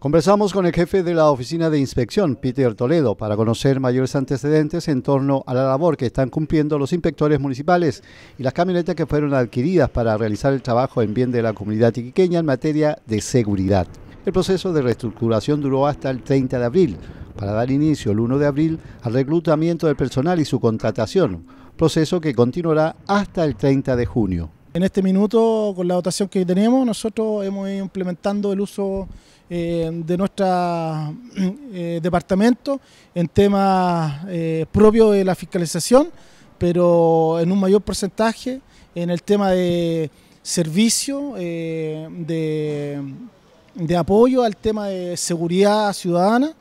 Conversamos con el jefe de la Oficina de Inspección, Peter Toledo, para conocer mayores antecedentes en torno a la labor que están cumpliendo los inspectores municipales y las camionetas que fueron adquiridas para realizar el trabajo en bien de la comunidad tiquiqueña en materia de seguridad. El proceso de reestructuración duró hasta el 30 de abril, para dar inicio el 1 de abril al reclutamiento del personal y su contratación, proceso que continuará hasta el 30 de junio. En este minuto, con la dotación que tenemos, nosotros hemos ido implementando el uso eh, de nuestro eh, departamento en temas eh, propios de la fiscalización, pero en un mayor porcentaje en el tema de servicio, de, apoyo al tema de seguridad ciudadana,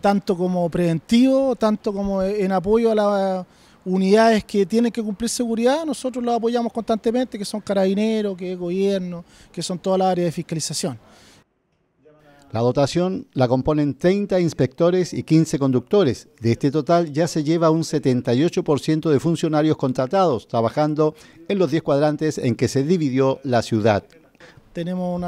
tanto como preventivo, tanto como en apoyo a la unidades que tienen que cumplir seguridad, nosotros los apoyamos constantemente, que son carabineros, que es gobierno, que son toda la área de fiscalización. La dotación la componen 30 inspectores y 15 conductores. De este total ya se lleva un 78% de funcionarios contratados, trabajando en los 10 cuadrantes en que se dividió la ciudad. Tenemos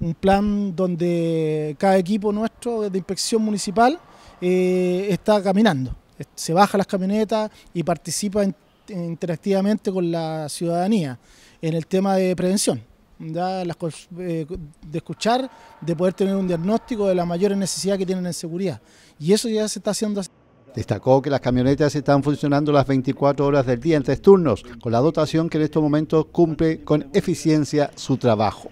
un plan donde cada equipo nuestro de inspección municipal eh, está caminando se baja las camionetas y participa interactivamente con la ciudadanía en el tema de prevención, eh, de escuchar, de poder tener un diagnóstico de las mayores necesidades que tienen en seguridad. Y eso ya se está haciendo así. Destacó que las camionetas están funcionando las 24 horas del día en tres turnos, con la dotación que en estos momentos cumple con eficiencia su trabajo.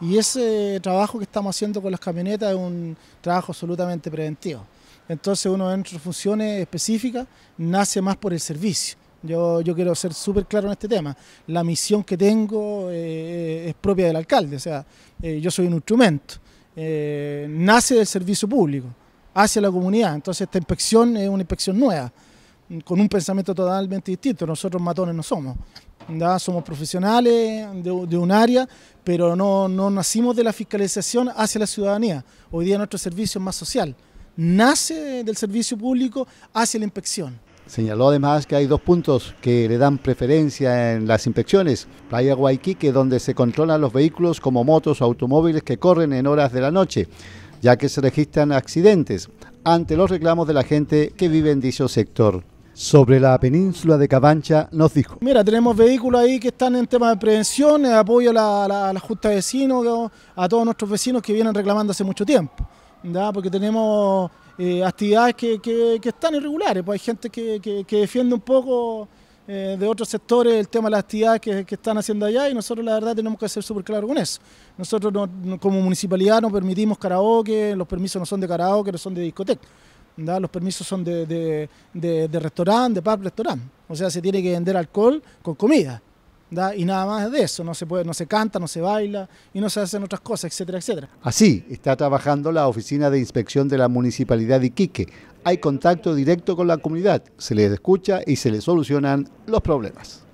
Y ese trabajo que estamos haciendo con las camionetas es un trabajo absolutamente preventivo. Entonces uno de nuestras funciones específicas nace más por el servicio. Yo, quiero ser súper claro en este tema. La misión que tengo eh, es propia del alcalde, o sea, eh, yo soy un instrumento. Eh, nace del servicio público, hacia la comunidad. Entonces esta inspección es una inspección nueva, con un pensamiento totalmente distinto. Nosotros matones no somos. ¿da? Somos profesionales de, un área, pero no, no nacimos de la fiscalización hacia la ciudadanía. Hoy día nuestro servicio es más social nace del servicio público hacia la inspección. Señaló además que hay dos puntos que le dan preferencia en las inspecciones. Playa Guayquique, donde se controlan los vehículos como motos o automóviles que corren en horas de la noche, ya que se registran accidentes ante los reclamos de la gente que vive en dicho sector. Sobre la península de Cabancha nos dijo. Mira, tenemos vehículos ahí que están en tema de prevención, de apoyo a la, la, Junta de Vecinos, a todos nuestros vecinos que vienen reclamando hace mucho tiempo porque tenemos eh, actividades que, están irregulares, pues hay gente que, defiende un poco eh, de otros sectores el tema de las actividades que, están haciendo allá y nosotros la verdad tenemos que ser súper claros con eso. Nosotros como municipalidad no permitimos karaoke, los permisos no son de karaoke, no son de discoteca. Los permisos son de, de restaurante, de pub, restaurante. O sea, se tiene que vender alcohol con comida. ¿da? y nada más de eso, no se puede, no se canta, no se baila y no se hacen otras cosas, etcétera, etcétera. Así está trabajando la oficina de inspección de la Municipalidad de Iquique. Hay contacto directo con la comunidad, se les escucha y se les solucionan los problemas.